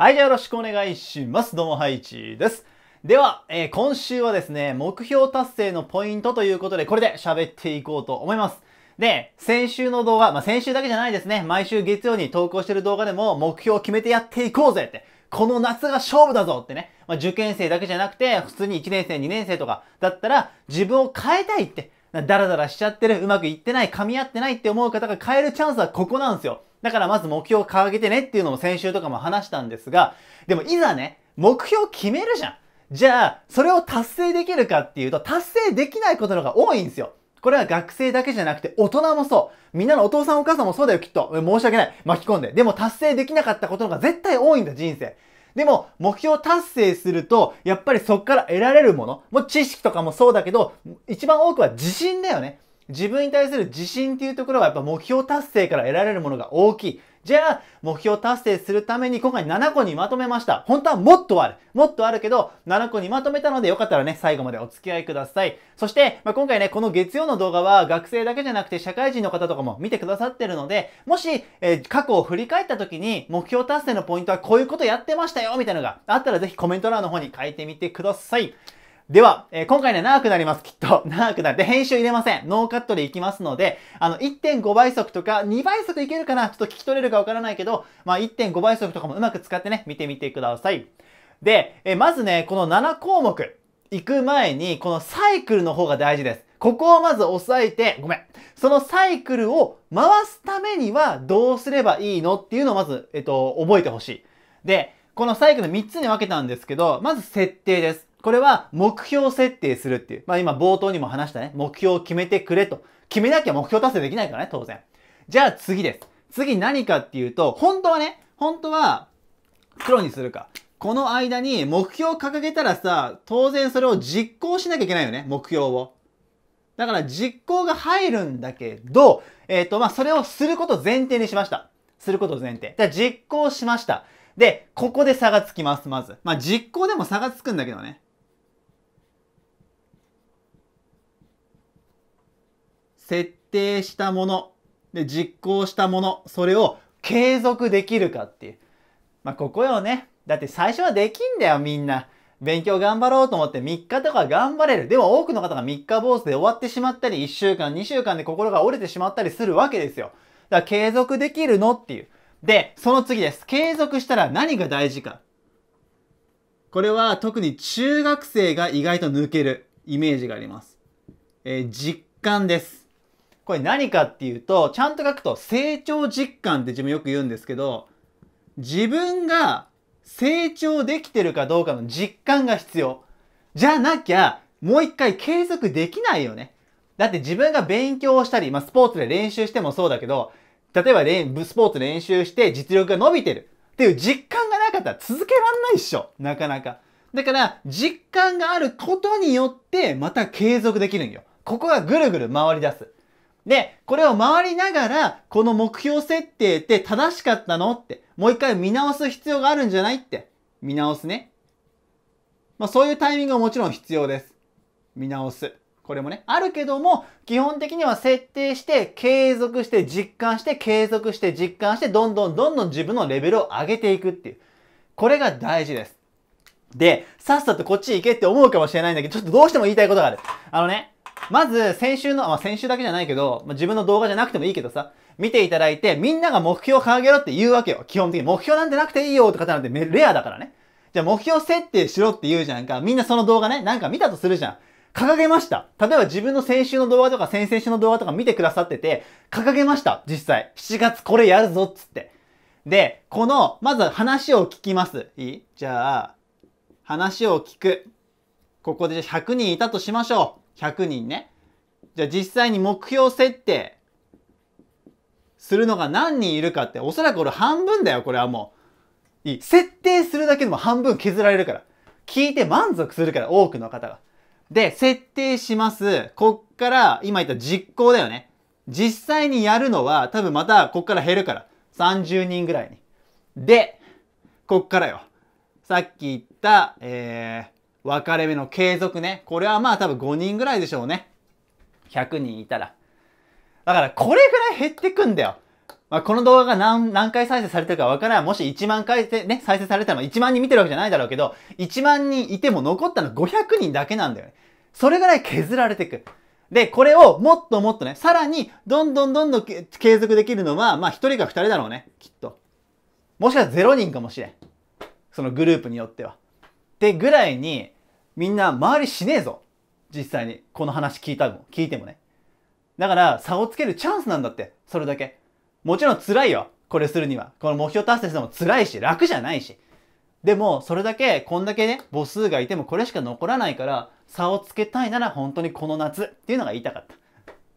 はい、じゃあよろしくお願いします。どうも、ハイチです。では、えー、今週はですね、目標達成のポイントということで、これで喋っていこうと思います。で、先週の動画、まあ、先週だけじゃないですね。毎週月曜に投稿してる動画でも、目標を決めてやっていこうぜって。この夏が勝負だぞってね。まあ、受験生だけじゃなくて、普通に1年生、2年生とかだったら、自分を変えたいって。ダラダラしちゃってる、うまくいってない、噛み合ってないって思う方が変えるチャンスはここなんですよ。だからまず目標を掲げてねっていうのも先週とかも話したんですが、でもいざね、目標決めるじゃん。じゃあ、それを達成できるかっていうと、達成できないことの方が多いんですよ。これは学生だけじゃなくて大人もそう。みんなのお父さんお母さんもそうだよきっと。申し訳ない。巻き込んで。でも達成できなかったことの方が絶対多いんだ人生。でも、目標達成すると、やっぱりそこから得られるもの、もう知識とかもそうだけど、一番多くは自信だよね。自分に対する自信っていうところはやっぱ目標達成から得られるものが大きい。じゃあ、目標達成するために今回7個にまとめました。本当はもっとある。もっとあるけど、7個にまとめたのでよかったらね、最後までお付き合いください。そして、まあ、今回ね、この月曜の動画は学生だけじゃなくて社会人の方とかも見てくださってるので、もし、えー、過去を振り返った時に目標達成のポイントはこういうことやってましたよみたいなのがあったらぜひコメント欄の方に書いてみてください。では、えー、今回ね、長くなります、きっと。長くなって、編集入れません。ノーカットでいきますので、あの、1.5倍速とか、2倍速いけるかなちょっと聞き取れるかわからないけど、まあ、1.5倍速とかもうまく使ってね、見てみてください。で、えー、まずね、この7項目、行く前に、このサイクルの方が大事です。ここをまず押さえて、ごめん。そのサイクルを回すためにはどうすればいいのっていうのをまず、えっと、覚えてほしい。で、このサイクル3つに分けたんですけど、まず設定です。これは目標設定するっていう。まあ今冒頭にも話したね。目標を決めてくれと。決めなきゃ目標達成できないからね、当然。じゃあ次です。次何かっていうと、本当はね、本当は黒にするか。この間に目標を掲げたらさ、当然それを実行しなきゃいけないよね、目標を。だから実行が入るんだけど、えっ、ー、と、まあ、それをすることを前提にしました。することを前提。だ実行しました。で、ここで差がつきます、まず。まあ、実行でも差がつくんだけどね。設定したもので実行したものそれを継続できるかっていう。まあ、ここよね。だって最初はできんだよみんな。勉強頑張ろうと思って3日とか頑張れる。でも多くの方が3日坊主で終わってしまったり、1週間、2週間で心が折れてしまったりするわけですよ。だから継続できるのっていう。で、その次です。継続したら何が大事か。これは特に中学生が意外と抜けるイメージがあります。えー、実感です。これ何かっていうと、ちゃんと書くと成長実感って自分よく言うんですけど、自分が成長できてるかどうかの実感が必要。じゃなきゃ、もう一回継続できないよね。だって自分が勉強をしたり、まあ、スポーツで練習してもそうだけど、例えば練、スポーツ練習して実力が伸びてるっていう実感がなかったら続けらんないっしょ。なかなか。だから、実感があることによって、また継続できるんよ。ここがぐるぐる回り出す。で、これを回りながら、この目標設定って正しかったのって、もう一回見直す必要があるんじゃないって、見直すね。まあそういうタイミングはもちろん必要です。見直す。これもね、あるけども、基本的には設定して、継続して、実感して、継続して、実感して、どんどんどんどん自分のレベルを上げていくっていう。これが大事です。で、さっさとこっち行けって思うかもしれないんだけど、ちょっとどうしても言いたいことがある。あのね、まず先週の、まあ、先週だけじゃないけど、まあ、自分の動画じゃなくてもいいけどさ、見ていただいて、みんなが目標を掲げろって言うわけよ。基本的に目標なんてなくていいよって方なんてレアだからね。じゃあ目標設定しろって言うじゃんか。みんなその動画ね、なんか見たとするじゃん。掲げました。例えば自分の先週の動画とか先々週の動画とか見てくださってて、掲げました。実際。7月これやるぞっつって。で、この、まず話を聞きます。いいじゃあ、話を聞く。ここで100人いたとしましょう。100人ね。じゃあ実際に目標設定するのが何人いるかって、おそらく俺半分だよ、これはもう。いい。設定するだけでも半分削られるから。聞いて満足するから、多くの方が。で、設定します。こっから、今言った実行だよね。実際にやるのは、多分またこっから減るから。30人ぐらいに。で、こっからよ。さっき言った、えー、分かれ目の継続ね。これはまあ多分5人ぐらいでしょうね。100人いたら。だからこれぐらい減ってくんだよ。まあ、この動画が何、何回再生されてるかわからない。もし1万回でね、再生されたら、1万人見てるわけじゃないだろうけど、1万人いても残ったの500人だけなんだよね。それぐらい削られていく。で、これをもっともっとね、さらに、どんどんどんどん継続できるのは、まあ、1人か2人だろうね、きっと。もしかしたら0人かもしれん。そのグループによっては。ってぐらいに、みんな周りしねえぞ。実際に。この話聞いたも、聞いてもね。だから、差をつけるチャンスなんだって。それだけ。もちろん辛いよ。これするには。この目標達成するのも辛いし、楽じゃないし。でも、それだけ、こんだけね、母数がいてもこれしか残らないから、差をつけたいなら本当にこの夏っていうのが言いたかった。い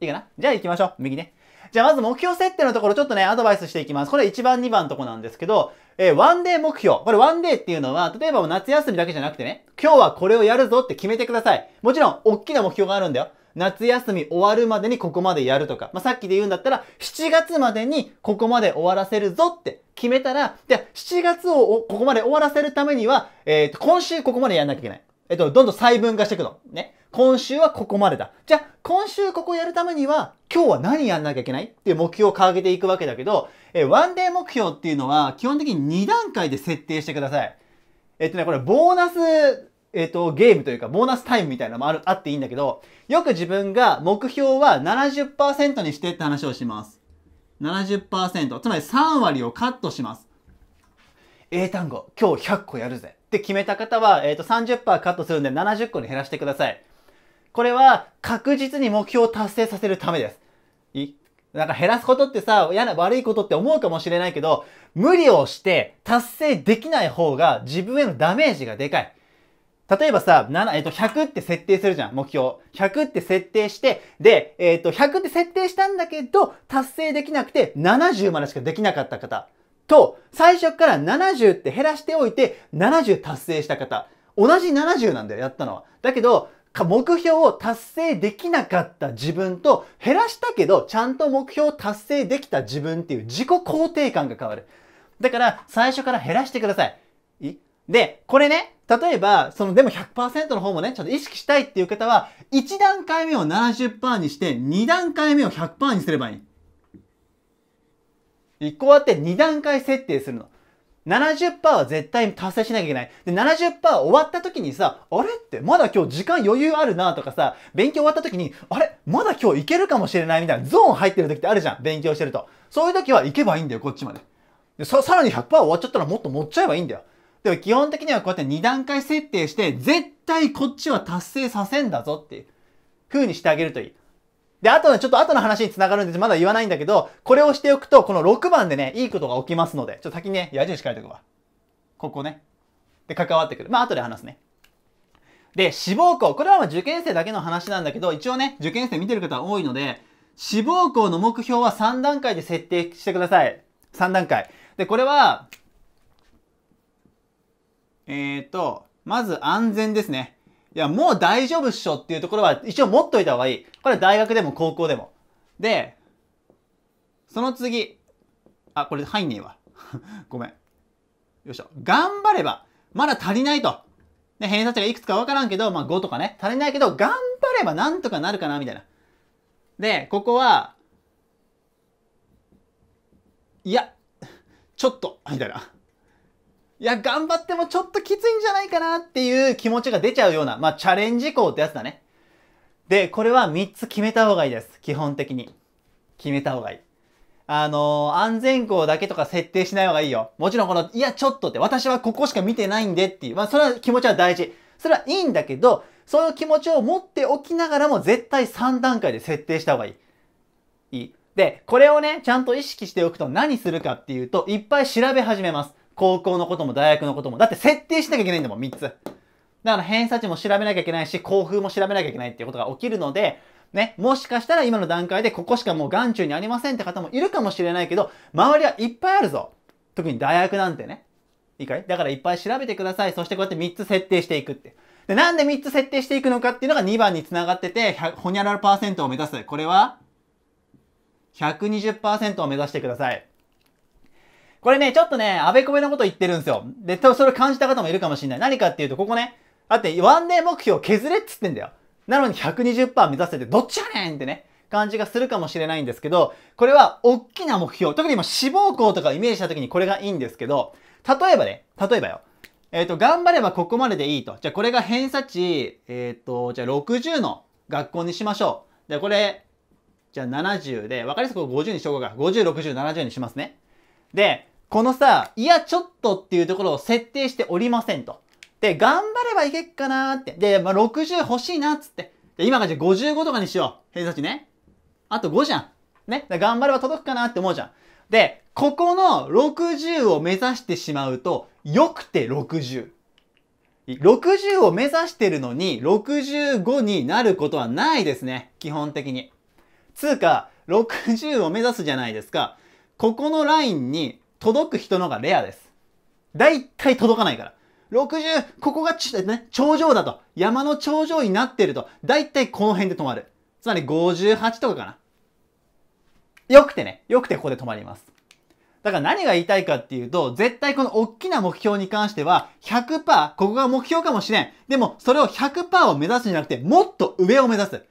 いかなじゃあ行きましょう。右ね。じゃあまず目標設定のところちょっとね、アドバイスしていきます。これ1番2番のとこなんですけど、えー、ワンデー目標。これワンデーっていうのは、例えば夏休みだけじゃなくてね、今日はこれをやるぞって決めてください。もちろん、大きな目標があるんだよ。夏休み終わるまでにここまでやるとか、まあ、さっきで言うんだったら、7月までにここまで終わらせるぞって決めたら、じゃあ7月をここまで終わらせるためには、えっ、ー、と、今週ここまでやんなきゃいけない。えっと、どんどん細分化していくの。ね。今週はここまでだ。じゃあ、今週ここやるためには、今日は何やんなきゃいけないっていう目標を掲げていくわけだけど、えワンデー目標っていうのは、基本的に2段階で設定してください。えっとね、これ、ボーナス、えっと、ゲームというか、ボーナスタイムみたいなのもある、あっていいんだけど、よく自分が目標は70%にしてって話をします。70%。つまり3割をカットします。英単語、今日100個やるぜ。って決めた方は、えっ、ー、と、30%カットするんで70個に減らしてください。これは確実に目標を達成させるためです。いなんか減らすことってさ、嫌な悪いことって思うかもしれないけど、無理をして達成できない方が自分へのダメージがでかい。例えばさ、7、えっ、と、100って設定するじゃん、目標。100って設定して、で、えっ、と、100って設定したんだけど、達成できなくて70までしかできなかった方。と、最初から70って減らしておいて、70達成した方。同じ70なんだよ、やったのは。だけど、目標を達成できなかった自分と、減らしたけど、ちゃんと目標を達成できた自分っていう自己肯定感が変わる。だから、最初から減らしてください。いで、これね、例えば、そのでも100%の方もね、ちょっと意識したいっていう方は、1段階目を70%にして、2段階目を100%にすればいい。こうやって2段階設定するの。70%は絶対達成しなきゃいけない。で、70%終わった時にさ、あれってまだ今日時間余裕あるなとかさ、勉強終わった時に、あれまだ今日いけるかもしれないみたいなゾーン入ってる時ってあるじゃん。勉強してると。そういう時は行けばいいんだよ、こっちまで。で、さ、さらに100%終わっちゃったらもっと持っちゃえばいいんだよ。でも基本的にはこうやって2段階設定して、絶対こっちは達成させんだぞっていう風にしてあげるといい。で、あとね、ちょっと後の話に繋がるんで、まだ言わないんだけど、これをしておくと、この6番でね、いいことが起きますので、ちょっと先にね、矢印書いておくわ。ここね。で、関わってくる。まあ、後で話すね。で、志望校。これはまあ受験生だけの話なんだけど、一応ね、受験生見てる方多いので、志望校の目標は3段階で設定してください。3段階。で、これは、えっ、ー、と、まず安全ですね。いや、もう大丈夫っしょっていうところは一応持っといた方がいい。これは大学でも高校でも。で、その次。あ、これ入んねえわ。ごめん。よいしょ。頑張れば、まだ足りないと。ね、偏差値がいくつかわからんけど、まあ5とかね、足りないけど、頑張ればなんとかなるかな、みたいな。で、ここは、いや、ちょっと、みたいな。いや、頑張ってもちょっときついんじゃないかなっていう気持ちが出ちゃうような、まあ、チャレンジ校ってやつだね。で、これは3つ決めた方がいいです。基本的に。決めた方がいい。あのー、安全校だけとか設定しない方がいいよ。もちろんこの、いや、ちょっとって、私はここしか見てないんでっていう。まあ、それは気持ちは大事。それはいいんだけど、そういう気持ちを持っておきながらも、絶対3段階で設定した方がいい。いい。で、これをね、ちゃんと意識しておくと何するかっていうと、いっぱい調べ始めます。高校のことも大学のことも。だって設定しなきゃいけないんだもん、3つ。だから偏差値も調べなきゃいけないし、校風も調べなきゃいけないっていうことが起きるので、ね、もしかしたら今の段階でここしかもう眼中にありませんって方もいるかもしれないけど、周りはいっぱいあるぞ。特に大学なんてね。いいかいだからいっぱい調べてください。そしてこうやって3つ設定していくって。で、なんで3つ設定していくのかっていうのが2番につながってて、ほにゃららパーセントを目指す。これは、120%を目指してください。これね、ちょっとね、あべこべのこと言ってるんですよ。で、多分それ感じた方もいるかもしれない。何かっていうと、ここね、だって、ワンデー目標削れっつってんだよ。なのに120%目指せて、どっちやねんってね、感じがするかもしれないんですけど、これは、大きな目標。特に今、志望校とかイメージした時にこれがいいんですけど、例えばね、例えばよ。えっ、ー、と、頑張ればここまででいいと。じゃあ、これが偏差値、えっ、ー、と、じゃあ60の学校にしましょう。じゃあ、これ、じゃあ70で、わかりやすく50にしようか。50、60、70にしますね。で、このさ、いや、ちょっとっていうところを設定しておりませんと。で、頑張ればいけっかなーって。で、まあ、60欲しいなっつって。で、今がじゃあ55とかにしよう。偏差値ね。あと5じゃん。ね。頑張れば届くかなって思うじゃん。で、ここの60を目指してしまうと、よくて60。60を目指してるのに、65になることはないですね。基本的に。つうか、60を目指すじゃないですか。ここのラインに届く人のがレアです。たい届かないから。60、ここがち、ね、頂上だと。山の頂上になってると。大体この辺で止まる。つまり58とかかな。よくてね、よくてここで止まります。だから何が言いたいかっていうと、絶対この大きな目標に関しては100、100%、ここが目標かもしれん。でも、それを100%を目指すんじゃなくて、もっと上を目指す。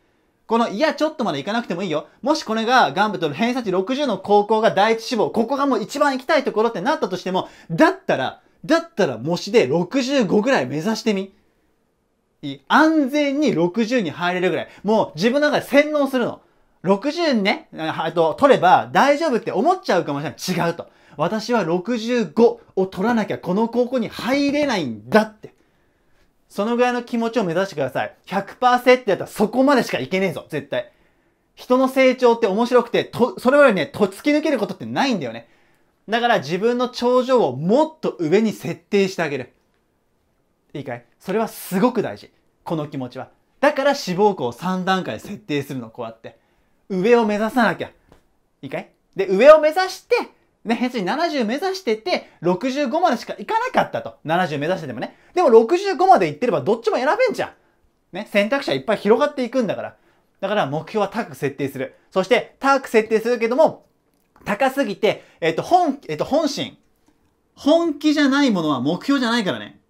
この、いや、ちょっとまで行かなくてもいいよ。もしこれが、ガンブと偏差値60の高校が第一志望、ここがもう一番行きたいところってなったとしても、だったら、だったら模試で65ぐらい目指してみ。いい安全に60に入れるぐらい。もう自分の中で洗脳するの。60ね、あと、取れば大丈夫って思っちゃうかもしれない。違うと。私は65を取らなきゃこの高校に入れないんだって。そのぐらいの気持ちを目指してください。100%やったらそこまでしかいけねえぞ、絶対。人の成長って面白くて、と、それよりね、と突き抜けることってないんだよね。だから自分の頂上をもっと上に設定してあげる。いいかいそれはすごく大事。この気持ちは。だから志望校を3段階設定するの、こうやって。上を目指さなきゃ。いいかいで、上を目指して、ね、別に70目指してて、65までしか行かなかったと。70目指しててもね。でも65まで行ってればどっちも選べんじゃん。ね、選択肢はいっぱい広がっていくんだから。だから目標は高く設定する。そして、高く設定するけども、高すぎて、えっ、ー、と、本、えっ、ー、と、本心。本気じゃないものは目標じゃないからね。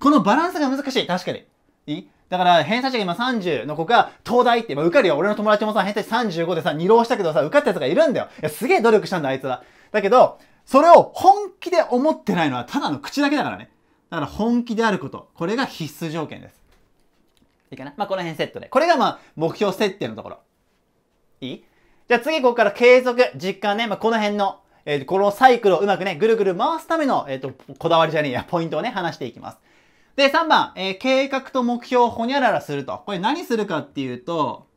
このバランスが難しい。確かに。いいだから、偏差値が今30の子が、東大って、まあ、受かるよ。俺の友達もさ、偏差値35でさ、二浪したけどさ、受かったやつがいるんだよ。いや、すげえ努力したんだ、あいつは。だけど、それを本気で思ってないのはただの口だけだからね。だから本気であること。これが必須条件です。いいかなまあ、この辺セットで。これがまあ、目標設定のところ。いいじゃあ次、ここから継続、実感ね。まあ、この辺の、えー、このサイクルをうまくね、ぐるぐる回すための、えっ、ー、と、こだわりじゃねえや、ポイントをね、話していきます。で、3番、えー、計画と目標をほにゃららすると。これ何するかっていうと、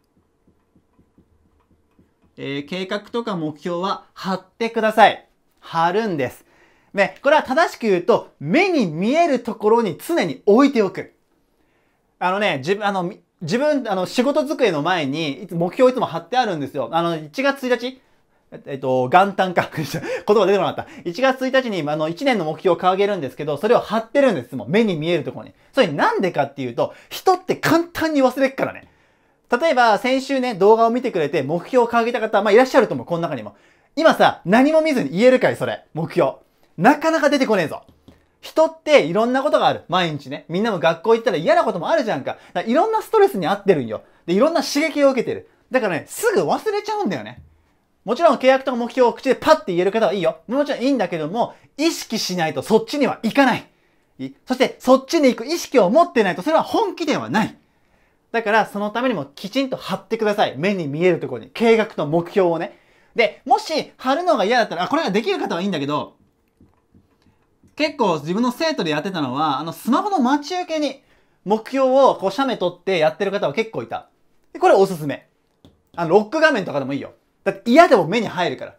えー、計画とか目標は貼ってください。貼るんです。ね、これは正しく言うと、目に見えるところに常に置いておく。あのね、自分、あの、自分、あの、仕事机の前に、いつ目標いつも貼ってあるんですよ。あの、1月1日、えっと、元旦か。言葉出てこなかった。1月1日に、あの、1年の目標を掲げるんですけど、それを貼ってるんです。もう目に見えるところに。それなんでかっていうと、人って簡単に忘れっからね。例えば、先週ね、動画を見てくれて目標を掲げた方、まあいらっしゃると思う、この中にも。今さ、何も見ずに言えるかい、それ。目標。なかなか出てこねえぞ。人っていろんなことがある。毎日ね。みんなも学校行ったら嫌なこともあるじゃんか。かいろんなストレスに合ってるんよ。で、いろんな刺激を受けてる。だからね、すぐ忘れちゃうんだよね。もちろん契約とか目標を口でパッて言える方はいいよ。もちろんいいんだけども、意識しないとそっちには行かない。そして、そっちに行く意識を持ってないと、それは本気ではない。だからそのためにもきちんと貼ってください。目に見えるところに。計画と目標をね。で、もし貼るのが嫌だったら、あ、これができる方はいいんだけど、結構自分の生徒でやってたのは、あの、スマホの待ち受けに目標をこう、写メ撮ってやってる方は結構いた。で、これおすすめ。あの、ロック画面とかでもいいよ。だって嫌でも目に入るから。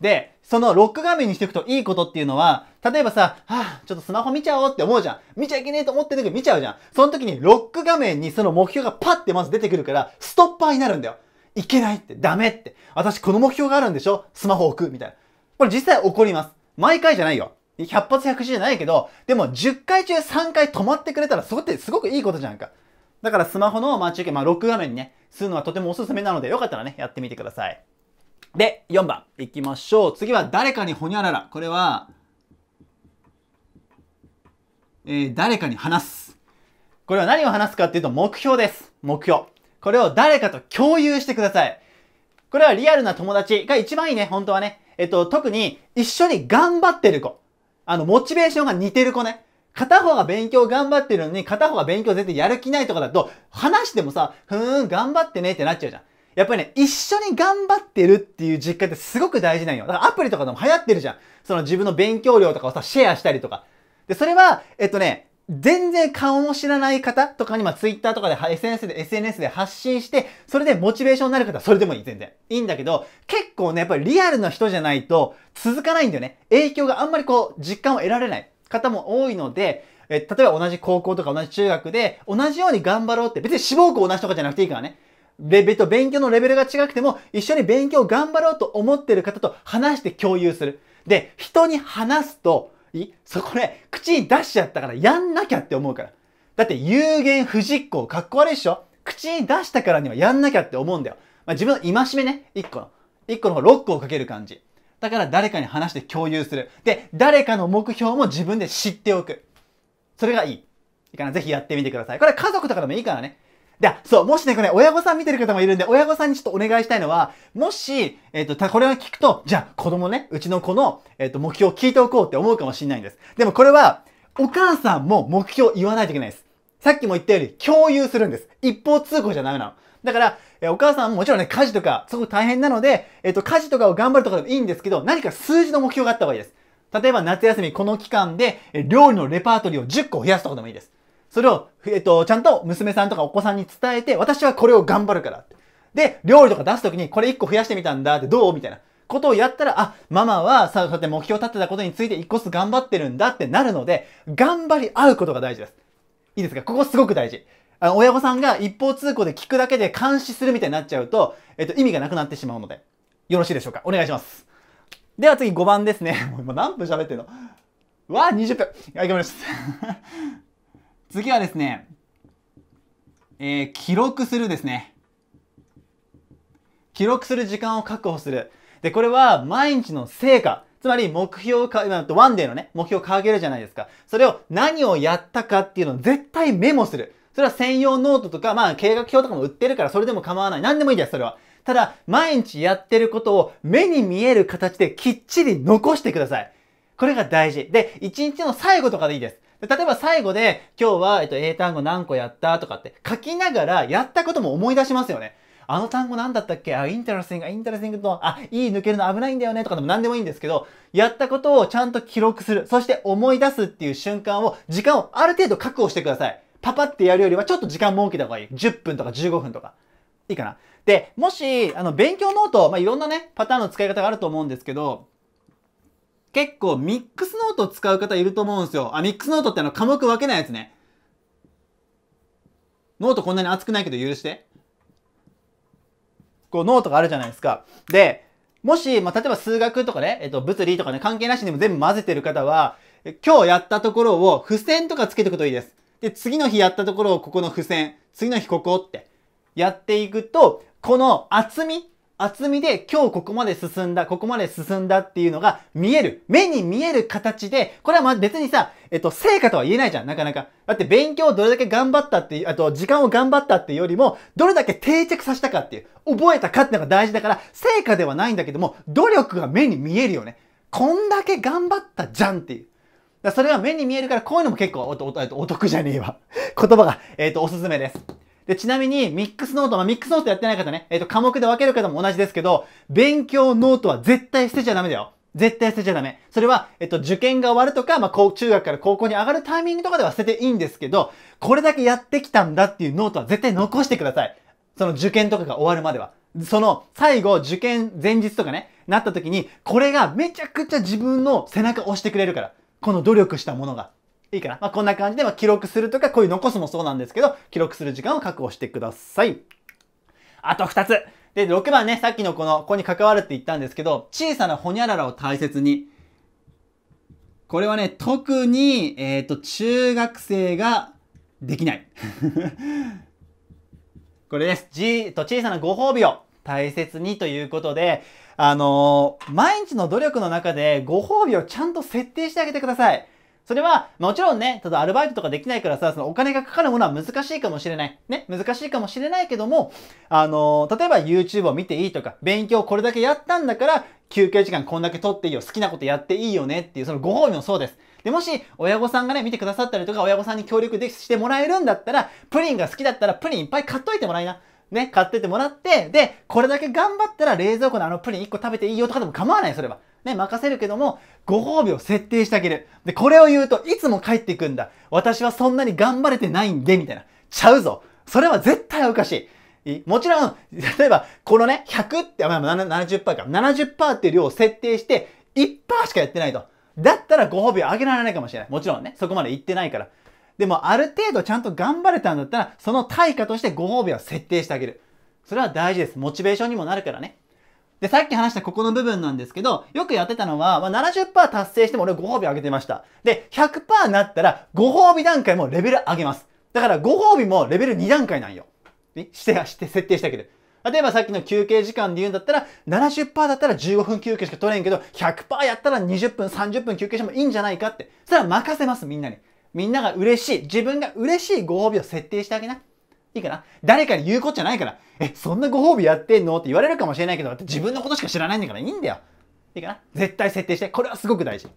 で、そのロック画面にしていくといいことっていうのは、例えばさ、はぁ、ちょっとスマホ見ちゃおうって思うじゃん。見ちゃいけねえと思ってるど見ちゃうじゃん。その時にロック画面にその目標がパッてまず出てくるから、ストッパーになるんだよ。いけないって、ダメって。私この目標があるんでしょスマホ置くみたいな。これ実際起こります。毎回じゃないよ。100発100中じゃないけど、でも10回中3回止まってくれたらそこってすごくいいことじゃんか。だからスマホの待ち受け、まあ、ロック画面にね、するのはとてもおすすめなので、よかったらね、やってみてください。で、4番、いきましょう。次は誰かにほにゃらら。これは、えー、誰かに話す。これは何を話すかっていうと目標です。目標。これを誰かと共有してください。これはリアルな友達が一番いいね、本当はね。えっと、特に一緒に頑張ってる子。あの、モチベーションが似てる子ね。片方が勉強頑張ってるのに、片方が勉強全然やる気ないとかだと、話してもさ、ふーん、頑張ってねってなっちゃうじゃん。やっぱりね、一緒に頑張ってるっていう実家ってすごく大事なんよ。だからアプリとかでも流行ってるじゃん。その自分の勉強量とかをさ、シェアしたりとか。で、それは、えっとね、全然顔も知らない方とかに、まあ、ツイッターとかで、SNS で、SNS で発信して、それでモチベーションになる方はそれでもいい、全然。いいんだけど、結構ね、やっぱりリアルな人じゃないと続かないんだよね。影響があんまりこう、実感を得られない方も多いので、え、例えば同じ高校とか同じ中学で、同じように頑張ろうって、別に志望校同じとかじゃなくていいからね。レベと勉強のレベルが違くても、一緒に勉強頑張ろうと思ってる方と話して共有する。で、人に話すと、いそこね、口に出しちゃったからやんなきゃって思うから。だって有言不実行、かっこ悪いっしょ口に出したからにはやんなきゃって思うんだよ。まあ、自分の戒めね、1個の。1個の方ロックをかける感じ。だから誰かに話して共有する。で、誰かの目標も自分で知っておく。それがいい。いいかなぜひやってみてください。これ家族とかでもいいからね。で、そう、もしね、これ、親御さん見てる方もいるんで、親御さんにちょっとお願いしたいのは、もし、えっ、ー、と、これを聞くと、じゃあ、子供ね、うちの子の、えっ、ー、と、目標を聞いておこうって思うかもしれないんです。でもこれは、お母さんも目標言わないといけないです。さっきも言ったように、共有するんです。一方通行じゃダメなの。だから、えお母さんももちろんね、家事とか、すごく大変なので、えっ、ー、と、家事とかを頑張るとかでもいいんですけど、何か数字の目標があった方がいいです。例えば、夏休みこの期間で、え料理のレパートリーを10個増やすとかでもいいです。それを、えっと、ちゃんと娘さんとかお子さんに伝えて、私はこれを頑張るからって。で、料理とか出すときに、これ1個増やしてみたんだってどうみたいなことをやったら、あ、ママはさ、そうやって目標立てたことについて1個ずつ頑張ってるんだってなるので、頑張り合うことが大事です。いいですかここすごく大事。あ親御さんが一方通行で聞くだけで監視するみたいになっちゃうと、えっと、意味がなくなってしまうので、よろしいでしょうかお願いします。では次5番ですね。もう今何分喋ってんのわあ、20分。はい、頑張ります。次はですね、えー、記録するですね。記録する時間を確保する。で、これは毎日の成果。つまり目標をか、なんとワンデーのね、目標を掲げるじゃないですか。それを何をやったかっていうのを絶対メモする。それは専用ノートとか、まあ計画表とかも売ってるからそれでも構わない。何でもいいです、それは。ただ、毎日やってることを目に見える形できっちり残してください。これが大事。で、1日の最後とかでいいです。例えば最後で、今日は、えっと、英単語何個やったとかって書きながらやったことも思い出しますよね。あの単語何だったっけあ、インタラスティング、インタラスティングと、あ、いい抜けるの危ないんだよねとかでも何でもいいんですけど、やったことをちゃんと記録する。そして思い出すっていう瞬間を、時間をある程度確保してください。パパってやるよりはちょっと時間設けた方がいい。10分とか15分とか。いいかな。で、もし、あの、勉強ノート、まあ、いろんなね、パターンの使い方があると思うんですけど、結構ミックスノート使う方いると思うんですよ。あ、ミックスノートってあの科目分けないやつね。ノートこんなに熱くないけど許して。こうノートがあるじゃないですか。で、もし、まあ、例えば数学とかね、えっと、物理とかね、関係なしにも全部混ぜてる方は、今日やったところを付箋とかつけておくといいです。で、次の日やったところをここの付箋、次の日ここってやっていくと、この厚み、厚みで今日ここまで進んだ、ここまで進んだっていうのが見える。目に見える形で、これはま別にさ、えっと、成果とは言えないじゃん、なかなか。だって勉強をどれだけ頑張ったっていう、あと時間を頑張ったっていうよりも、どれだけ定着させたかっていう、覚えたかっていうのが大事だから、成果ではないんだけども、努力が目に見えるよね。こんだけ頑張ったじゃんっていう。だそれは目に見えるから、こういうのも結構おおおお得じゃねえわ。言葉が、えっと、おすすめです。で、ちなみに、ミックスノート、まあ、ミックスノートやってない方ね、えっ、ー、と、科目で分ける方も同じですけど、勉強ノートは絶対捨てちゃダメだよ。絶対捨てちゃダメ。それは、えっと、受験が終わるとか、まあ、こう、中学から高校に上がるタイミングとかでは捨てていいんですけど、これだけやってきたんだっていうノートは絶対残してください。その受験とかが終わるまでは。その、最後、受験前日とかね、なった時に、これがめちゃくちゃ自分の背中を押してくれるから。この努力したものが。いいかな。まあ、こんな感じで、ま記録するとか、こういう残すもそうなんですけど、記録する時間を確保してください。あと2つ。で、6番ね、さっきのこの、ここに関わるって言ったんですけど、小さなほにゃららを大切に。これはね、特に、えっ、ー、と、中学生ができない。これです。じっと小さなご褒美を大切にということで、あのー、毎日の努力の中でご褒美をちゃんと設定してあげてください。それは、もちろんね、ただアルバイトとかできないからさ、そのお金がかかるものは難しいかもしれない。ね、難しいかもしれないけども、あのー、例えば YouTube を見ていいとか、勉強これだけやったんだから、休憩時間こんだけ取っていいよ、好きなことやっていいよねっていう、そのご褒美もそうです。で、もし、親御さんがね、見てくださったりとか、親御さんに協力でしてもらえるんだったら、プリンが好きだったら、プリンいっぱい買っといてもらいな。ね、買っててもらって、で、これだけ頑張ったら冷蔵庫のあのプリン1個食べていいよとかでも構わない、それは。ね、任せるけども、ご褒美を設定してあげる。で、これを言うといつも帰ってくんだ。私はそんなに頑張れてないんで、みたいな。ちゃうぞ。それは絶対おかしい。もちろん、例えば、このね、100って、まあ、70%か、70%っていう量を設定して、1%しかやってないと。だったらご褒美をあげられないかもしれない。もちろんね、そこまで行ってないから。でもある程度ちゃんと頑張れたんだったら、その対価としてご褒美は設定してあげる。それは大事です。モチベーションにもなるからね。で、さっき話したここの部分なんですけど、よくやってたのは、まあ、70%達成しても俺ご褒美あげてました。で、100%になったら、ご褒美段階もレベル上げます。だから、ご褒美もレベル2段階なんよ。して、して、設定してあげる。例えばさっきの休憩時間で言うんだったら、70%だったら15分休憩しか取れんけど、100%やったら20分、30分休憩してもいいんじゃないかって。それは任せます、みんなに。みんなが嬉しい、自分が嬉しいご褒美を設定してあげな。いいかな誰かに言うことじゃないから、え、そんなご褒美やってんのって言われるかもしれないけど、だって自分のことしか知らないんだからいいんだよ。いいかな絶対設定して。これはすごく大事。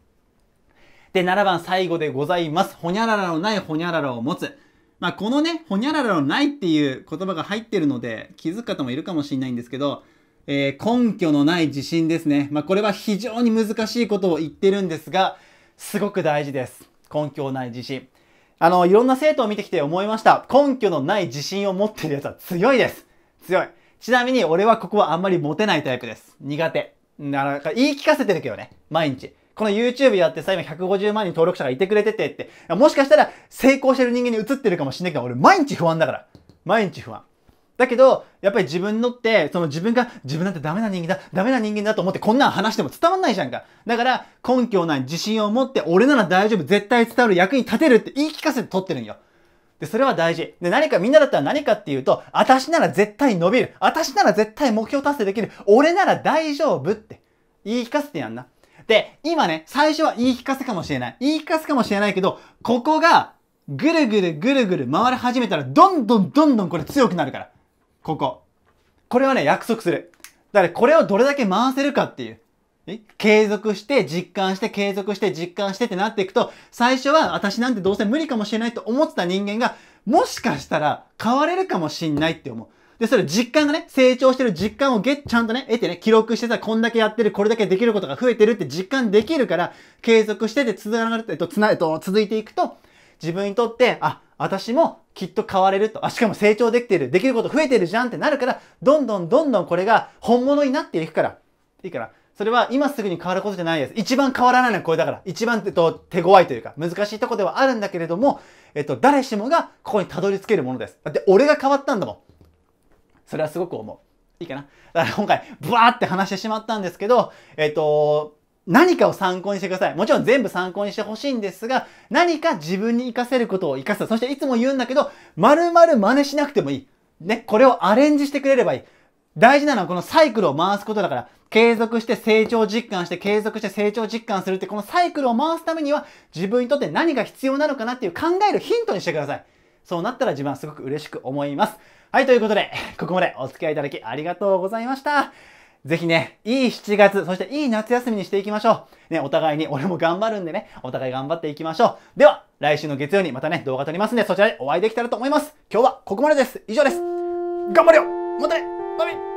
で、7番最後でございます。ほにゃららのないほにゃららを持つ。まあ、このね、ほにゃららのないっていう言葉が入ってるので、気づく方もいるかもしれないんですけど、えー、根拠のない自信ですね。まあ、これは非常に難しいことを言ってるんですが、すごく大事です。根拠ない自信。あの、いろんな生徒を見てきて思いました。根拠のない自信を持ってる奴は強いです。強い。ちなみに俺はここはあんまりモテないタイプです。苦手。なか言い聞かせてるけどね。毎日。この YouTube やってさ、今150万人登録者がいてくれててって。もしかしたら成功してる人間に映ってるかもしんないけど、俺毎日不安だから。毎日不安。だけど、やっぱり自分のって、その自分が、自分なんてダメな人間だ、ダメな人間だと思ってこんなん話しても伝わんないじゃんか。だから、根拠ない自信を持って、俺なら大丈夫、絶対伝わる、役に立てるって言い聞かせて撮ってるんよ。で、それは大事。で、何か、みんなだったら何かっていうと、私なら絶対伸びる。私なら絶対目標達成できる。俺なら大丈夫って言い聞かせてやんな。で、今ね、最初は言い聞かせかもしれない。言い聞かせかもしれないけど、ここが、ぐるぐるぐるぐる回り始めたら、どんどんどんどんこれ強くなるから。ここ。これはね、約束する。だからこれをどれだけ回せるかっていう。継続して実感して継続して実感してってなっていくと最初は私なんてどうせ無理かもしれないと思ってた人間がもしかしたら変われるかもしんないって思う。で、それ実感がね、成長してる実感をゲッ、ちゃんとね、得てね、記録してさ、こんだけやってる、これだけできることが増えてるって実感できるから、継続してて、つながる、えっと、つな、えっと、続いていくと、自分にとって、あ、私もきっと変われると。あ、しかも成長できてる。できること増えてるじゃんってなるから、どんどんどんどんこれが本物になっていくから。いいから。それは今すぐに変わることじゃないです。一番変わらないのはこれだから。一番、えと、手強いというか、難しいとこではあるんだけれども、えっと、誰しもがここにたどり着けるものです。だって俺が変わったんだもん。それはすごく思う。いいかな。だから今回、ブワーって話してしまったんですけど、えっと、何かを参考にしてください。もちろん全部参考にしてほしいんですが、何か自分に活かせることを活かす。そしていつも言うんだけど、丸々真似しなくてもいい。ね、これをアレンジしてくれればいい。大事なのはこのサイクルを回すことだから、継続して成長実感して、継続して成長実感するって、このサイクルを回すためには、自分にとって何が必要なのかなっていう考えるヒントにしてください。そうなったら自分はすごく嬉しく思います。はい、ということで、ここまでお付き合いいただきありがとうございました。ぜひね、いい7月、そしていい夏休みにしていきましょう。ね、お互いに、俺も頑張るんでね、お互い頑張っていきましょう。では、来週の月曜にまたね、動画撮りますんで、そちらでお会いできたらと思います。今日はここまでです。以上です。頑張れよまたねバイバイ